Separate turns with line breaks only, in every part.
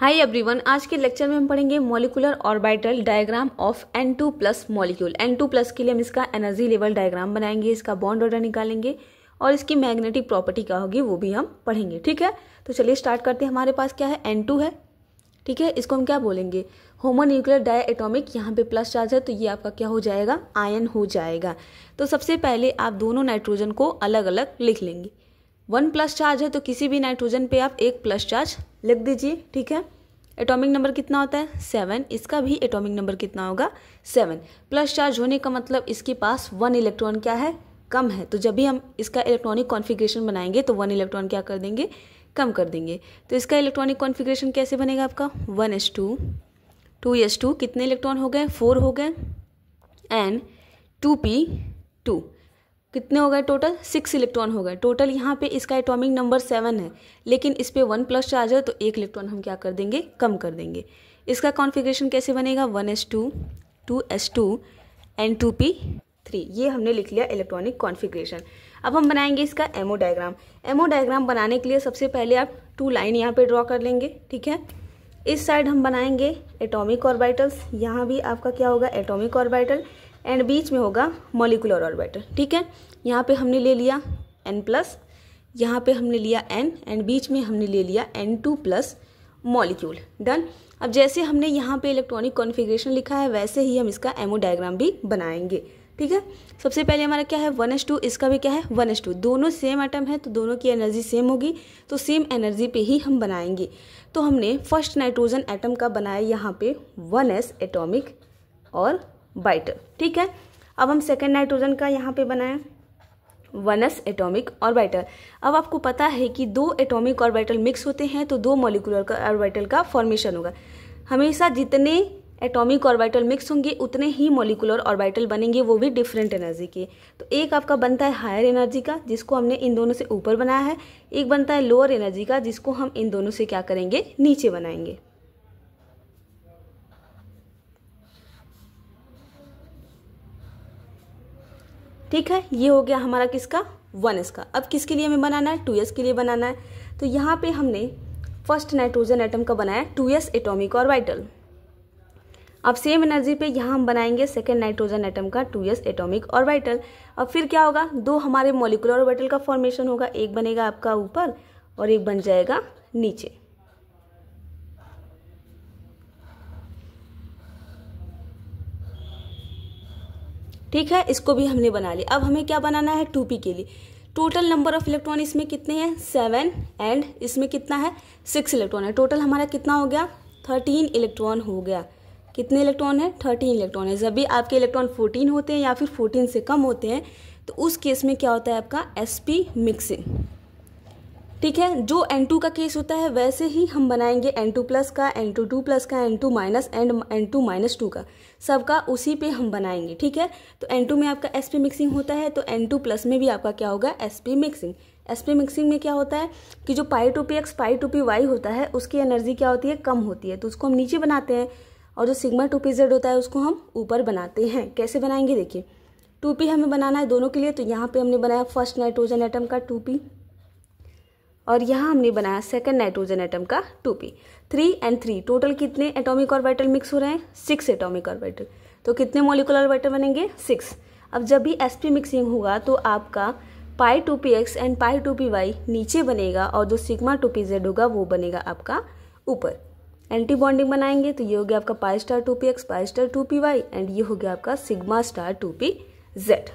hi everyone आज के lecture में हम पढ़ेंगे molecular orbital diagram of N two plus molecule two plus के लिए हम इसका एनर्जी लेवल डायग्राम बनाएंगे इसका बॉन्ड ऑर्डर निकालेंगे और इसकी मैग्नेटिक प्रॉपर्टी क्या होगी वो भी हम पढ़ेंगे ठीक है तो चलिए स्टार्ट करते हैं हमारे पास क्या है टू है ठीक है इसको हम क्या बोलेंगे होमो न्यूक्लियर डाया एटोमिक यहाँ पे प्लस चार्ज है तो ये आपका क्या हो जाएगा आयन हो जाएगा तो सबसे पहले आप दोनों नाइट्रोजन को अलग अलग लिख लेंगे वन प्लस चार्ज है तो किसी भी नाइट्रोजन पे आप एक प्लस चार्ज लिख दीजिए ठीक है एटॉमिक नंबर कितना होता है सेवन इसका भी एटॉमिक नंबर कितना होगा सेवन प्लस चार्ज होने का मतलब इसके पास वन इलेक्ट्रॉन क्या है कम है तो जब भी हम इसका इलेक्ट्रॉनिक कॉन्फ़िगरेशन बनाएंगे तो वन इलेक्ट्रॉन क्या कर देंगे कम कर देंगे तो इसका इलेक्ट्रॉनिक कॉन्फ़िगरेशन कैसे बनेगा आपका one S two two S two कितने इलेक्ट्रॉन हो गए फोर हो गए एंड टू पी टू कितने हो गए टोटल सिक्स इलेक्ट्रॉन हो गए टोटल यहाँ पे इसका एटॉमिक नंबर सेवन है लेकिन इस पर वन प्लस चार्ज है तो एक इलेक्ट्रॉन हम क्या कर देंगे कम कर देंगे इसका कॉन्फिग्रेशन कैसे बनेगा one S two two S two and two P three ये हमने लिख लिया इलेक्ट्रॉनिक कॉन्फिग्रेशन अब हम बनाएंगे इसका एमओ डायग्राम एमओ डायग्राम बनाने के लिए सबसे पहले आप टू लाइन यहाँ पर ड्रॉ कर लेंगे ठीक है इस साइड हम बनाएंगे एटॉमिक ऑर्बिटल्स यहाँ भी आपका क्या होगा एटॉमिक ऑर्बिटल एंड बीच में होगा मोलिकुलर ऑर्बिटल ठीक है यहाँ पे हमने ले लिया एन प्लस यहाँ पे हमने लिया एन एंड बीच में हमने ले लिया N two plus molecule done अब जैसे हमने यहाँ पे इलेक्ट्रॉनिक कॉन्फ़िगरेशन लिखा है वैसे ही हम इसका एमओ डायग्राम भी बनाएंगे ठीक है सबसे पहले हमारा क्या है वन एस टू इसका भी क्या है वन एस टू दोनों सेम आइटम है तो दोनों की एनर्जी सेम होगी तो सेम एनर्जी पे ही हम बनाएंगे तो हमने फर्स्ट नाइट्रोजन एटम का बनाया यहाँ पे वन एस एटोमिक और बाइटर ठीक है अब हम सेकेंड नाइट्रोजन का यहाँ पे बनाएं वनस एटॉमिक ऑर्बिटल अब आपको पता है कि दो एटॉमिक ऑर्बिटल मिक्स होते हैं तो दो मॉलिकुलर का ऑर्बिटल का फॉर्मेशन होगा हमेशा जितने एटॉमिक ऑर्बिटल मिक्स होंगे उतने ही मॉलिकुलर ऑर्बिटल बनेंगे वो भी डिफरेंट एनर्जी के तो एक आपका बनता है हायर एनर्जी का जिसको हमने इन दोनों से ऊपर बनाया है एक बनता है लोअर एनर्जी का जिसको हम इन दोनों से क्या करेंगे नीचे बनाएंगे ठीक है ये हो गया हमारा किसका वन एस का अब किसके लिए हमें बनाना है टू एस के लिए बनाना है तो यहाँ पे हमने फर्स्ट नाइट्रोजन एटम का बनाया टू एस एटोमिक और वाइटल अब सेम एनर्जी पे यहाँ हम बनाएंगे सेकेंड नाइट्रोजन एटम का टू एस एटोमिक और वाइटल अब फिर क्या होगा दो हमारे मोलिकुलर वाइटल का फॉर्मेशन होगा एक बनेगा आपका ऊपर और एक बन जाएगा नीचे ठीक है इसको भी हमने बना लिया अब हमें क्या बनाना है टू पी के लिए टोटल नंबर ऑफ इलेक्ट्रॉन इसमें कितने हैं सेवन एंड इसमें कितना है सिक्स इलेक्ट्रॉन है टोटल हमारा कितना हो गया थर्टीन इलेक्ट्रॉन हो गया कितने इलेक्ट्रॉन है थर्टीन इलेक्ट्रॉन है जब भी आपके इलेक्ट्रॉन फोर्टीन होते हैं या फिर फोर्टीन से कम होते हैं तो उस केस में क्या होता है आपका एस मिक्सिंग ठीक है जो N2 का केस होता है वैसे ही हम बनाएंगे N2 प्लस का N2 टू प्लस का N2 minus and N2 minus two का सबका उसी पे हम बनाएंगे ठीक है तो N2 में आपका sp मिक्सिंग होता है तो N2 प्लस में भी आपका क्या होगा sp मिक्सिंग sp मिक्सिंग में क्या होता है कि जो pi two P X pi two P Y होता है उसकी एनर्जी क्या होती है कम होती है तो उसको हम नीचे बनाते हैं और जो सिग्मा टू पी जेड होता है उसको हम ऊपर बनाते हैं कैसे बनाएंगे देखिए टू पी हमें बनाना है दोनों के लिए तो यहाँ पे हमने बनाया फर्स्ट नाइट्रोजन एटम का टू पी और यहाँ हमने बनाया सेकेंड नाइट्रोजन एटम का two P three and three total कितने एटॉमिक ऑर्बिटल मिक्स हो रहे हैं सिक्स एटॉमिक ऑर्बिटल तो कितने मोलिकुलर ऑर्बिटल बनेंगे सिक्स अब जब भी एस पी मिक्सिंग होगा तो आपका pi two P x and pi two P Y नीचे बनेगा और जो सिग्मा टू पी जेड होगा वो बनेगा आपका ऊपर एंटी बॉन्डिंग बनाएंगे तो ये हो गया आपका pi star two P X pi star two P Y and ये हो गया आपका sigma star two P Z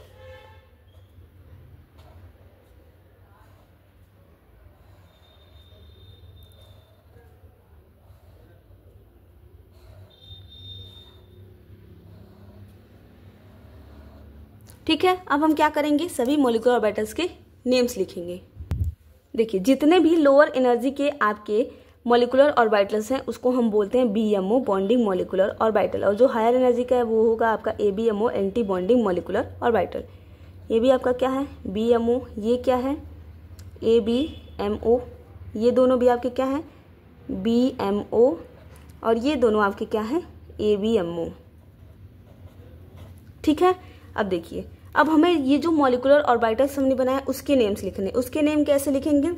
ठीक है अब हम क्या करेंगे सभी मोलिकुलर ऑर्बिटल्स के नेम्स लिखेंगे देखिए जितने भी लोअर एनर्जी के आपके मोलिकुलर ऑर्बिटल्स हैं उसको हम बोलते हैं B M O bonding molecular orbital और जो हायर एनर्जी का है वो होगा आपका A B M O anti bonding molecular orbital ये भी आपका क्या है बी एम ओ ये क्या है ए बी एम ओ ये दोनों भी आपके क्या हैं बी एम ओ और ये दोनों आपके क्या हैं ए बी एम ओ ठीक है अब देखिए अब हमें ये जो मॉलिकुलर ऑर्बिटल्स हमने बनाया उसके नेम्स लिखने उसके नेम कैसे लिखेंगे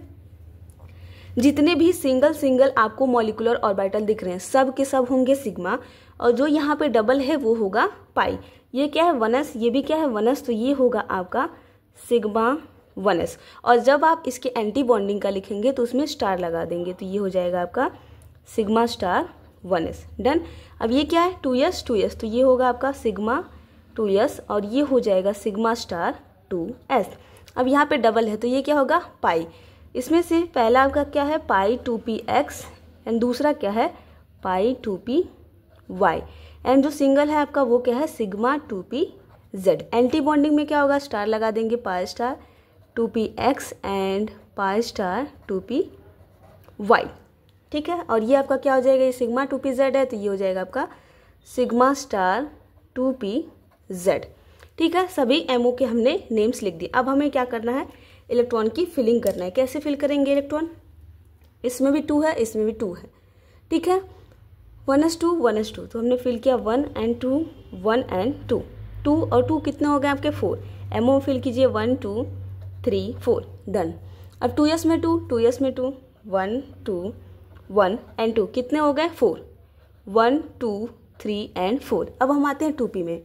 जितने भी सिंगल सिंगल आपको मॉलिकुलर ऑर्बिटल दिख रहे हैं सब के सब होंगे सिग्मा और जो यहाँ पे डबल है वो होगा पाई ये क्या है वनस ये भी क्या है वनस तो ये होगा आपका सिग्मा वनस और जब आप इसके एंटी बॉन्डिंग का लिखेंगे तो उसमें स्टार लगा देंगे तो ये हो जाएगा आपका सिग्मा स्टार वनस डन अब ये क्या है टू यस टू यस तो ये होगा आपका सिग्मा टू एस और ये हो जाएगा सिग्मा स्टार टू एस अब यहाँ पे डबल है तो ये क्या होगा पाई इसमें से पहला आपका क्या है pi two P x and दूसरा क्या है pi two P Y and जो सिंगल है आपका वो क्या है sigma two P Z anti bonding में क्या होगा स्टार लगा देंगे pi star two P x and pi star two P Y ठीक है और ये आपका क्या हो जाएगा ये सिग्मा टू पी जेड है तो ये हो जाएगा आपका sigma star two P Z ठीक है सभी एमओ के हमने नेम्स लिख दिए अब हमें क्या करना है इलेक्ट्रॉन की फिलिंग करना है कैसे फिल करेंगे इलेक्ट्रॉन इसमें भी टू है इसमें भी टू है ठीक है one S two one S two तो हमने फिल किया one and two one and two two और टू कितने हो गए आपके फोर एम में फिल कीजिए one two three four done अब टू एस में टू टू एस में two one two one and two कितने हो गए four one two three and four अब हम आते हैं टू पी में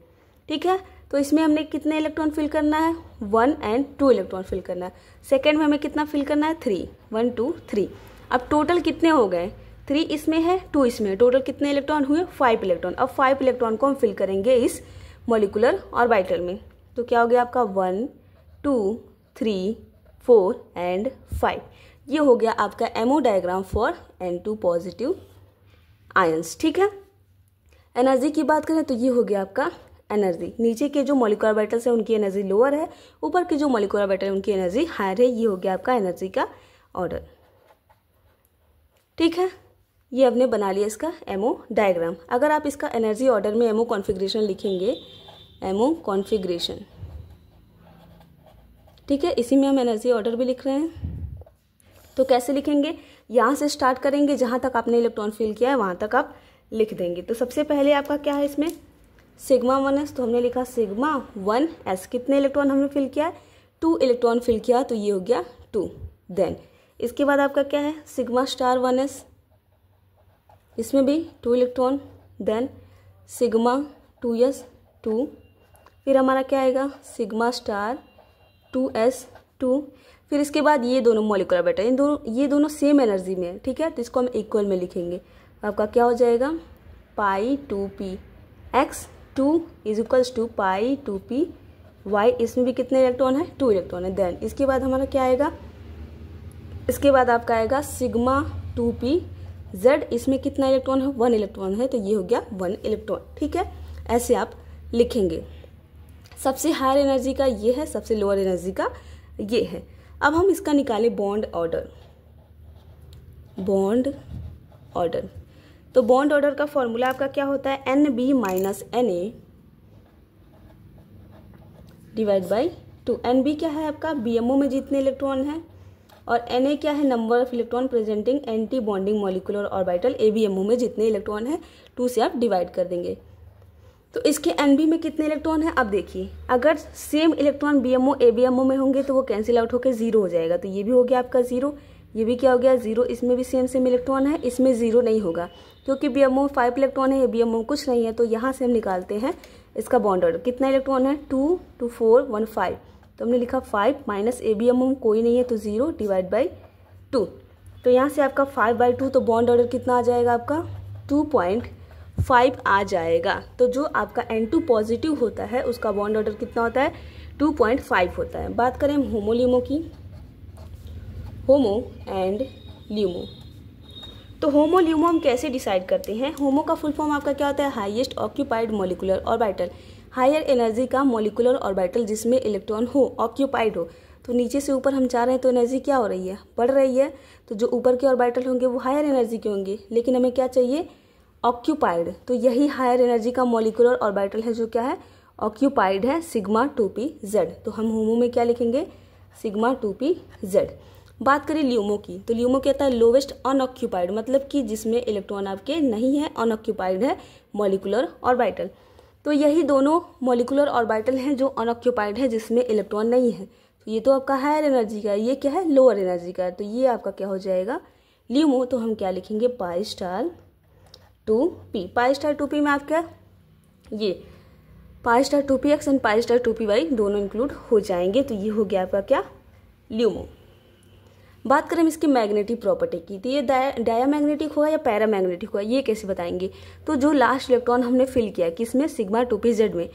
ठीक है तो इसमें हमने कितने इलेक्ट्रॉन फिल करना है one and two electron fill करना है सेकेंड में हमें कितना फिल करना है थ्री वन टू थ्री अब टोटल कितने हो गए थ्री इसमें है टू इसमें टोटल कितने इलेक्ट्रॉन हुए फाइव इलेक्ट्रॉन अब फाइव इलेक्ट्रॉन को हम फिल करेंगे इस मोलिकुलर ऑर्बिटल में तो क्या हो गया आपका one two three four and five ये हो गया आपका MO diagram for N two positive ions ठीक है एनर्जी की बात करें तो ये हो गया आपका एनर्जी नीचे के जो मोलिकुलर बैटल्स हैं उनकी एनर्जी लोअर है ऊपर के जो मोलिकुलर बैटल उनकी एनर्जी हायर है ये हो गया आपका एनर्जी का ऑर्डर ठीक है ये हमने बना लिया इसका एमओ डायग्राम अगर आप इसका एनर्जी ऑर्डर में एमओ कॉन्फिग्रेशन लिखेंगे एमओ कॉन्फिग्रेशन ठीक है इसी में हम एनर्जी ऑर्डर भी लिख रहे हैं तो कैसे लिखेंगे यहाँ से स्टार्ट करेंगे जहाँ तक आपने इलेक्ट्रॉन फिल किया है वहाँ तक आप लिख देंगे तो सबसे पहले आपका क्या है इसमें सिग्मा वन एस तो हमने लिखा सिग्मा वन एस कितने इलेक्ट्रॉन हमने फिल किया है टू इलेक्ट्रॉन फिल किया तो ये हो गया टू देन इसके बाद आपका क्या है सिग्मा स्टार वन एस इसमें भी two electron then sigma two S two फिर हमारा क्या आएगा sigma star two S two फिर इसके बाद ये दोनों मोलिकुलर बेटर इन दोनों ये दोनों सेम एनर्जी में है ठीक है तो इसको हम इक्वल में लिखेंगे आपका क्या हो जाएगा pi two P X two is equals to pi two P Y इसमें भी कितने इलेक्ट्रॉन है टू इलेक्ट्रॉन है देन इसके बाद हमारा क्या आएगा इसके बाद आपका आएगा सिग्मा टू पी जेड इसमें कितना इलेक्ट्रॉन है वन इलेक्ट्रॉन है तो ये हो गया वन इलेक्ट्रॉन ठीक है ऐसे आप लिखेंगे सबसे हायर एनर्जी का ये है सबसे लोअर एनर्जी का ये है अब हम इसका निकालें बॉन्ड ऑर्डर बॉन्ड ऑर्डर तो बॉन्ड ऑर्डर का फॉर्मूला आपका क्या होता है N B minus N A divide by two N B क्या है आपका बी एम ओ में जितने इलेक्ट्रॉन हैं और एन ए क्या है number of electron presenting anti bonding molecular orbital A B M O में जितने इलेक्ट्रॉन हैं टू से आप डिवाइड कर देंगे तो इसके एन बी में कितने इलेक्ट्रॉन हैं आप देखिए अगर same electron B M O A B M O में होंगे तो वो कैंसिल आउट होकर जीरो हो जाएगा तो ये भी हो गया आपका जीरो ये भी क्या हो गया जीरो इसमें भी सेम सेम इलेक्ट्रॉन है इसमें जीरो नहीं होगा क्योंकि B M O five electron है ये बी एम ओ कुछ नहीं है तो यहाँ से हम निकालते हैं इसका बॉन्ड ऑर्डर कितना इलेक्ट्रॉन है two two four one five तो हमने लिखा five minus A B M O कोई नहीं है तो जीरो डिवाइड बाई टू तो यहाँ से आपका फाइव बाई टू तो बॉन्ड ऑर्डर कितना आ जाएगा आपका टू पॉइंट फाइव आ जाएगा तो जो आपका एन टू पॉजिटिव होता है उसका बॉन्ड ऑर्डर कितना होता है टू पॉइंट फाइव होता है बात करें होमोलिमो की होमो एंड ल्यूमो तो होमो ल्यूमो हम कैसे डिसाइड करते हैं होमो का फुल फॉर्म आपका क्या होता है हाईएस्ट ऑक्यूपाइड और ऑर्बिटल हायर एनर्जी का और ऑर्बिटल जिसमें इलेक्ट्रॉन हो ऑक्यूपाइड हो तो नीचे से ऊपर हम चाह रहे हैं तो एनर्जी क्या हो रही है बढ़ रही है तो जो ऊपर के ऑर्बिटल होंगे वो हायर एनर्जी के होंगे लेकिन हमें क्या चाहिए ऑक्यूपाइड तो यही हायर एनर्जी का और ऑर्बिटल है जो क्या है ऑक्यूपाइड है सिग्मा टू पी जेड तो हम होमो में क्या लिखेंगे सिग्मा टू पी जेड बात करें ल्यूमो की तो ल्यूमो कहता है लोवेस्ट अनऑक्यूपाइड मतलब कि जिसमें इलेक्ट्रॉन आपके नहीं है अनऑक्यूपाइड है मॉलिकुलर ऑर्बिटल तो यही दोनों मॉलिकुलर ऑर्बिटल हैं जो अनऑक्यूपाइड है जिसमें इलेक्ट्रॉन नहीं है तो ये तो आपका हायर एनर्जी का है ये क्या है लोअर एनर्जी का है तो ये आपका क्या हो जाएगा ल्यूमो तो हम क्या लिखेंगे pi star two p pi star two p में आप क्या ये pi star two P x and pi star two P y दोनों इंक्लूड हो जाएंगे तो ये हो गया आपका क्या ल्यूमो बात करें हम इसकी मैग्नेटिक प्रॉपर्टी की तो ये डाया मैग्नेटिक हुआ या पैरा मैग्नेटिक हुआ ये कैसे बताएंगे तो जो लास्ट इलेक्ट्रॉन हमने फिल किया कि इसमें सिग्मा टू पी जेड में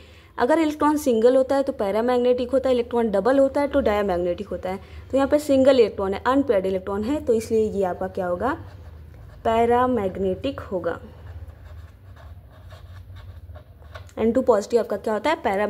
अगर इलेक्ट्रॉन सिंगल होता है तो पैरा मैग्नेटिक होता है इलेक्ट्रॉन डबल होता है तो डाया मैग्नेटिक होता है तो यहाँ पर सिंगल इलेक्ट्रॉन है अनपेड इलेक्ट्रॉन है तो इसलिए ये आपका क्या होगा पैरा मैग्नेटिक होगा एन टू पॉजिटिव आपका क्या होता है पैरा